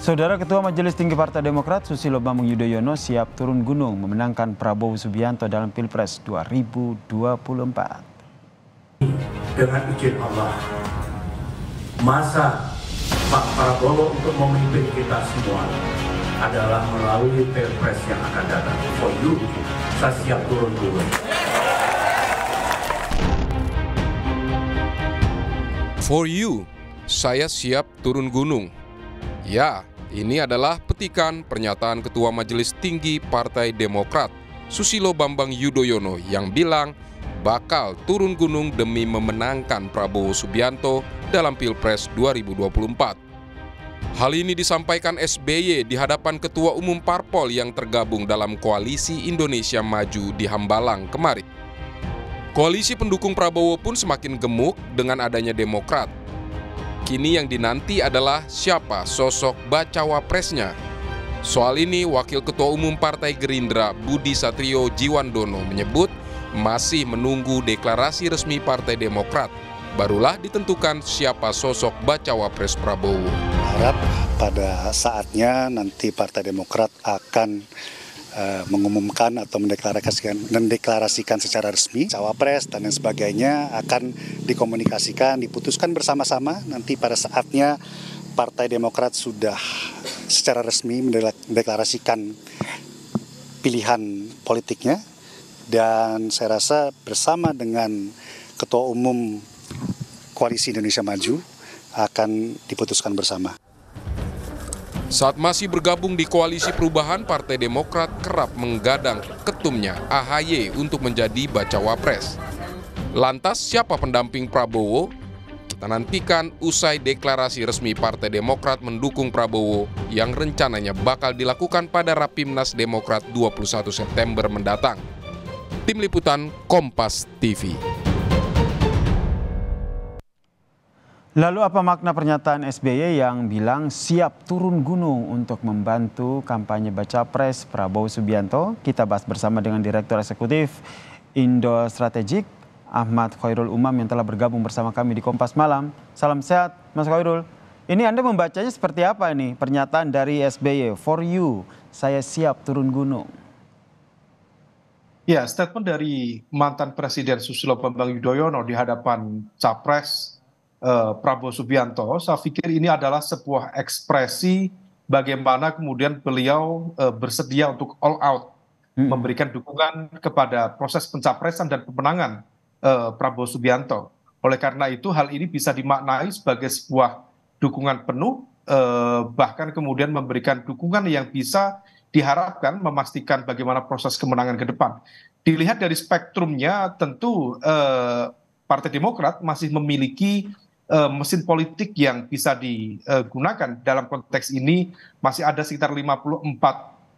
Saudara Ketua Majelis Tinggi Partai Demokrat Susilo Bambang Yudhoyono siap turun gunung memenangkan Prabowo Subianto dalam Pilpres 2024. Dengan izin Allah, masa Pak Prabowo untuk memimpin kita semua adalah melalui Pilpres yang akan datang. For you, saya siap turun gunung. For you, saya siap turun gunung Ya, ini adalah petikan pernyataan Ketua Majelis Tinggi Partai Demokrat, Susilo Bambang Yudhoyono yang bilang bakal turun gunung demi memenangkan Prabowo Subianto dalam Pilpres 2024. Hal ini disampaikan SBY di hadapan Ketua Umum Parpol yang tergabung dalam Koalisi Indonesia Maju di Hambalang kemarin. Koalisi pendukung Prabowo pun semakin gemuk dengan adanya Demokrat, Kini yang dinanti adalah siapa sosok bacawa presnya. Soal ini, Wakil Ketua Umum Partai Gerindra Budi Satrio Jiwandono menyebut masih menunggu deklarasi resmi Partai Demokrat. Barulah ditentukan siapa sosok bacawa pres Prabowo. Harap pada saatnya nanti Partai Demokrat akan Eh, mengumumkan atau mendeklarasikan, mendeklarasikan secara resmi cawapres dan lain sebagainya akan dikomunikasikan, diputuskan bersama-sama nanti pada saatnya Partai Demokrat sudah secara resmi mendeklarasikan pilihan politiknya dan saya rasa bersama dengan Ketua Umum Koalisi Indonesia Maju akan diputuskan bersama. Saat masih bergabung di koalisi perubahan, Partai Demokrat kerap menggadang ketumnya AHY untuk menjadi bacawa pres. Lantas siapa pendamping Prabowo? Kita nantikan usai deklarasi resmi Partai Demokrat mendukung Prabowo yang rencananya bakal dilakukan pada Rapimnas Demokrat 21 September mendatang. Tim Liputan Kompas TV. Lalu apa makna pernyataan SBY yang bilang siap turun gunung untuk membantu kampanye baca pres Prabowo Subianto? Kita bahas bersama dengan Direktur Eksekutif Indo Strategik Ahmad Khairul Umam yang telah bergabung bersama kami di Kompas Malam. Salam sehat, Mas Khairul. Ini Anda membacanya seperti apa ini pernyataan dari SBY? For you, saya siap turun gunung. Ya, statement dari mantan Presiden Susilo Bambang Yudhoyono di hadapan Capres Eh, Prabowo Subianto, saya pikir ini adalah sebuah ekspresi bagaimana kemudian beliau eh, bersedia untuk all out hmm. memberikan dukungan kepada proses pencapresan dan pemenangan eh, Prabowo Subianto. Oleh karena itu hal ini bisa dimaknai sebagai sebuah dukungan penuh bahkan kemudian memberikan dukungan yang bisa diharapkan memastikan bagaimana proses kemenangan ke depan. Dilihat dari spektrumnya tentu Partai Demokrat masih memiliki Eh, mesin politik yang bisa digunakan dalam konteks ini masih ada sekitar 54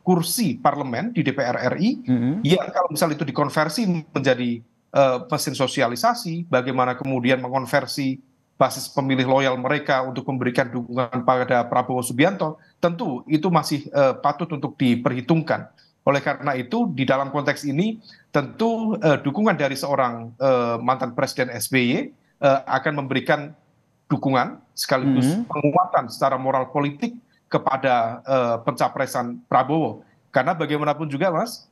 kursi parlemen di DPR RI mm -hmm. yang kalau misalnya itu dikonversi menjadi uh, mesin sosialisasi, bagaimana kemudian mengonversi basis pemilih loyal mereka untuk memberikan dukungan pada Prabowo Subianto, tentu itu masih uh, patut untuk diperhitungkan. Oleh karena itu, di dalam konteks ini tentu uh, dukungan dari seorang uh, mantan Presiden SBY akan memberikan dukungan sekaligus mm -hmm. penguatan secara moral politik kepada uh, pencapresan Prabowo. Karena bagaimanapun juga Mas,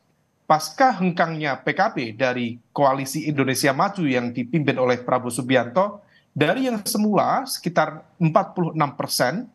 pasca hengkangnya PKB dari koalisi Indonesia Maju yang dipimpin oleh Prabowo Subianto dari yang semula sekitar 46 persen,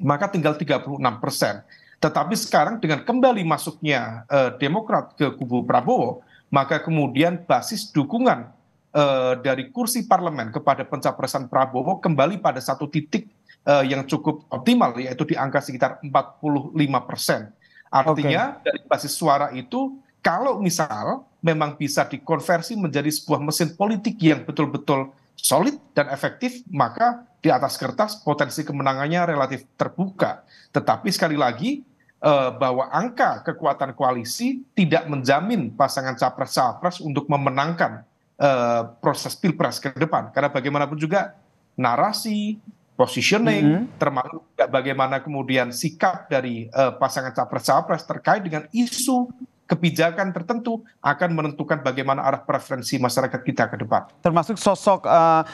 maka tinggal 36 persen. Tetapi sekarang dengan kembali masuknya uh, Demokrat ke kubu Prabowo, maka kemudian basis dukungan Eh, dari kursi parlemen kepada pencapresan Prabowo kembali pada satu titik uh, yang cukup optimal yaitu di angka sekitar 45 persen. Artinya okay. dari basis suara itu kalau misal memang bisa dikonversi menjadi sebuah mesin politik yang betul-betul solid dan efektif, maka di atas kertas potensi kemenangannya relatif terbuka. Tetapi sekali lagi eh, bahwa angka kekuatan koalisi tidak menjamin pasangan capres-capres untuk memenangkan Eh, proses pilpres ke depan. Karena bagaimanapun juga narasi, positioning, mm -hmm. termasuk bagaimana kemudian sikap dari uh, pasangan capres-capres terkait dengan isu kebijakan tertentu akan menentukan bagaimana arah preferensi masyarakat kita ke depan. Termasuk sosok uh,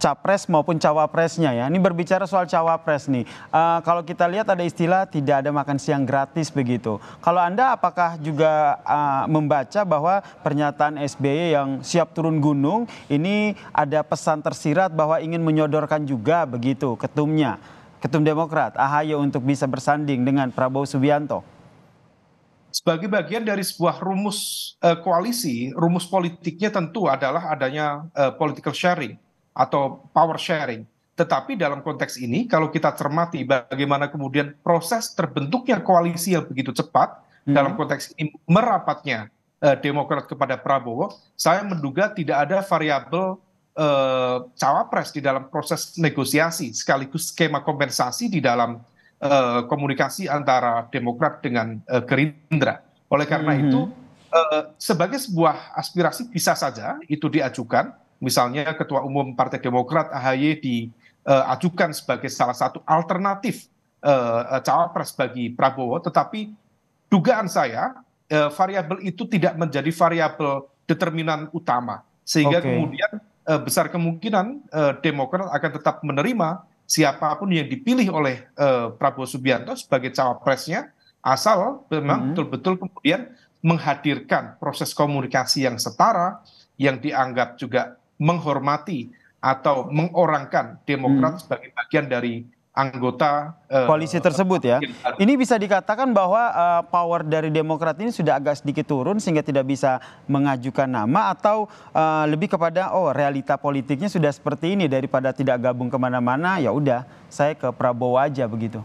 capres maupun cawapresnya ya. Ini berbicara soal cawapres nih. Uh, kalau kita lihat ada istilah tidak ada makan siang gratis begitu. Kalau Anda apakah juga uh, membaca bahwa pernyataan SBY yang siap turun gunung ini ada pesan tersirat bahwa ingin menyodorkan juga begitu ketumnya, ketum Demokrat ahaye untuk bisa bersanding dengan Prabowo Subianto. Sebagai bagian dari sebuah rumus uh, koalisi, rumus politiknya tentu adalah adanya uh, political sharing atau power sharing. Tetapi dalam konteks ini, kalau kita cermati bagaimana kemudian proses terbentuknya koalisi yang begitu cepat hmm. dalam konteks ini merapatnya uh, Demokrat kepada Prabowo, saya menduga tidak ada variabel uh, cawapres di dalam proses negosiasi sekaligus skema kompensasi di dalam uh, komunikasi antara Demokrat dengan uh, Gerindra. Oleh karena hmm. itu, uh, sebagai sebuah aspirasi bisa saja itu diajukan, misalnya ketua umum partai demokrat ahy diajukan eh, sebagai salah satu alternatif eh, eh, cawapres bagi prabowo tetapi dugaan saya variabel itu tidak menjadi variabel determinan utama sehingga okay. kemudian besar kemungkinan demokrat akan tetap menerima siapapun yang dipilih oleh uh, Prabowo Subianto sebagai cawapresnya asal memang mm-hmm. betul-betul hmm. kemudian menghadirkan proses komunikasi yang setara yang dianggap juga menghormati atau mengorangkan Demokrat hmm. sebagai bagian dari anggota eh, koalisi tersebut ya. Ini bisa dikatakan bahwa uh, power dari Demokrat ini sudah agak sedikit turun sehingga tidak bisa mengajukan nama atau uh, lebih kepada oh realita politiknya sudah seperti ini daripada tidak gabung kemana-mana ya udah saya ke Prabowo aja begitu.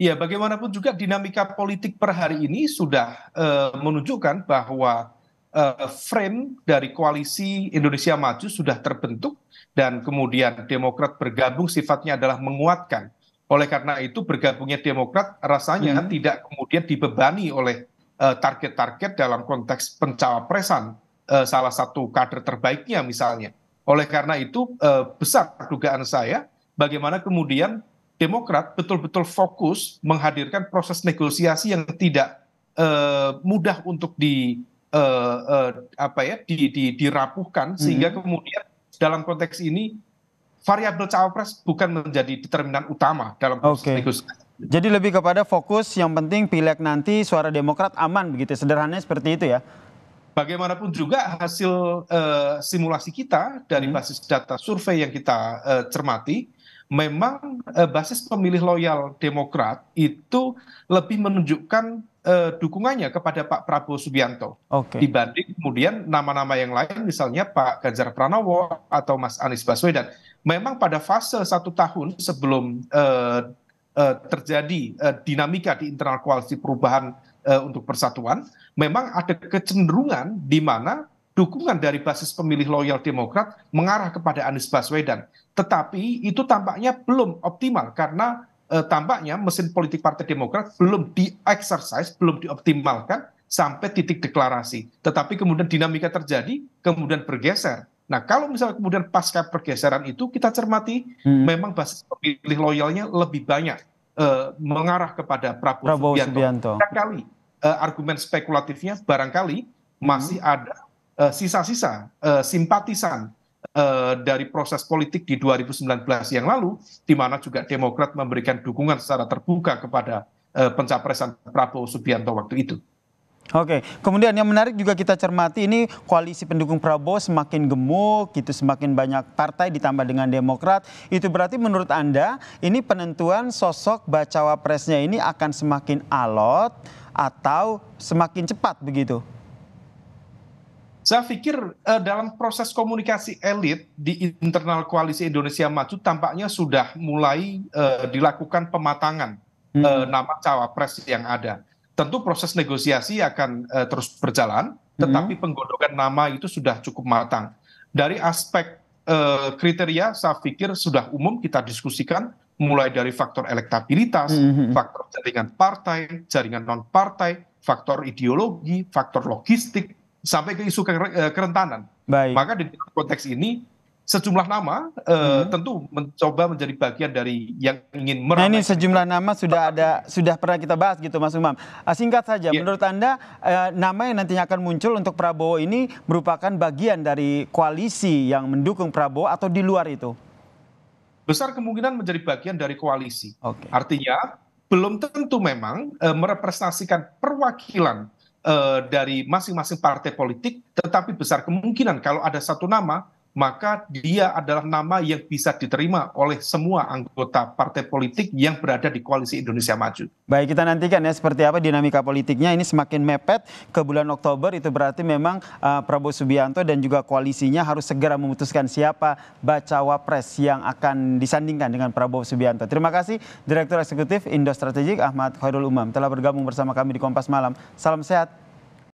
Ya bagaimanapun juga dinamika politik per hari ini sudah uh, menunjukkan bahwa Eh, frame dari koalisi Indonesia Maju sudah terbentuk dan kemudian Demokrat bergabung sifatnya adalah menguatkan. Oleh karena itu bergabungnya Demokrat rasanya hmm. tidak kemudian dibebani oleh eh, target-target uh, dalam konteks pencawapresan uh, eh, salah satu kader terbaiknya misalnya. Oleh karena itu uh, besar dugaan saya bagaimana kemudian Demokrat betul-betul fokus menghadirkan proses negosiasi yang tidak uh, mudah untuk di Eh, eh, apa ya di, di, dirapuhkan hmm. sehingga kemudian dalam konteks ini variabel cawapres bukan menjadi determinan utama dalam proses okay. Jadi lebih kepada fokus yang penting pileg nanti suara Demokrat aman begitu sederhananya seperti itu ya. Bagaimanapun juga hasil uh, simulasi kita dari hmm. basis data survei yang kita uh, cermati memang uh, basis pemilih loyal Demokrat itu lebih menunjukkan Eh, dukungannya kepada Pak Prabowo Subianto okay. dibanding kemudian nama-nama yang lain misalnya Pak Ganjar Pranowo atau Mas Anies Baswedan memang pada fase satu tahun sebelum eh, eh, terjadi eh, dinamika di internal koalisi perubahan eh, untuk persatuan memang ada kecenderungan di mana dukungan dari basis pemilih loyal Demokrat mengarah kepada Anies Baswedan tetapi itu tampaknya belum optimal karena eh, tampaknya mesin politik Partai Demokrat belum di-exercise, belum dioptimalkan sampai titik deklarasi. Tetapi kemudian dinamika terjadi, kemudian bergeser. Nah, kalau misalnya kemudian pasca pergeseran itu kita cermati, hmm. memang basis pemilih loyalnya lebih banyak eh, mengarah kepada Prabowo, Prabowo Subianto. Subianto. Barangkali eh, argumen spekulatifnya barangkali masih hmm. ada eh, sisa-sisa eh, simpatisan Eh, dari proses politik di 2019 yang lalu, di mana juga Demokrat memberikan dukungan secara terbuka kepada eh, pencapresan Prabowo Subianto waktu itu. Oke, kemudian yang menarik juga kita cermati ini koalisi pendukung Prabowo semakin gemuk, gitu semakin banyak partai ditambah dengan Demokrat. Itu berarti menurut Anda ini penentuan sosok bacawa presnya ini akan semakin alot atau semakin cepat begitu? saya pikir eh, dalam proses komunikasi elit di internal koalisi Indonesia Maju tampaknya sudah mulai eh, dilakukan pematangan hmm. eh, nama cawapres yang ada. Tentu proses negosiasi akan eh, terus berjalan, tetapi hmm. penggodokan nama itu sudah cukup matang. Dari aspek eh, kriteria, saya pikir sudah umum kita diskusikan, mulai dari faktor elektabilitas, hmm. hmm. faktor jaringan partai, jaringan non partai, faktor ideologi, faktor logistik, sampai ke isu eh, kerentanan. Baik. Maka di konteks ini sejumlah nama uh, tentu mencoba menjadi bagian dari yang ingin meramai. Nah ini sejumlah nama sudah ada sudah pernah kita bahas gitu Mas Umam. Eh, singkat saja, yeah. menurut anda uh, nama yang nantinya akan muncul untuk Prabowo ini merupakan bagian dari koalisi yang mendukung Prabowo atau di luar itu? Besar kemungkinan menjadi bagian dari koalisi. Okay. Artinya belum tentu memang uh, merepresentasikan perwakilan Eh, dari masing masing partai politik tetapi besar kemungkinan kalau ada satu nama maka dia adalah nama yang bisa diterima oleh semua anggota partai politik yang berada di koalisi Indonesia Maju. Baik, kita nantikan ya seperti apa dinamika politiknya. Ini semakin mepet ke bulan Oktober itu berarti memang uh, Prabowo Subianto dan juga koalisinya harus segera memutuskan siapa bacawa pres yang akan disandingkan dengan Prabowo Subianto. Terima kasih Direktur Eksekutif Indo Strategik Ahmad Khairul Umam telah bergabung bersama kami di Kompas Malam. Salam sehat.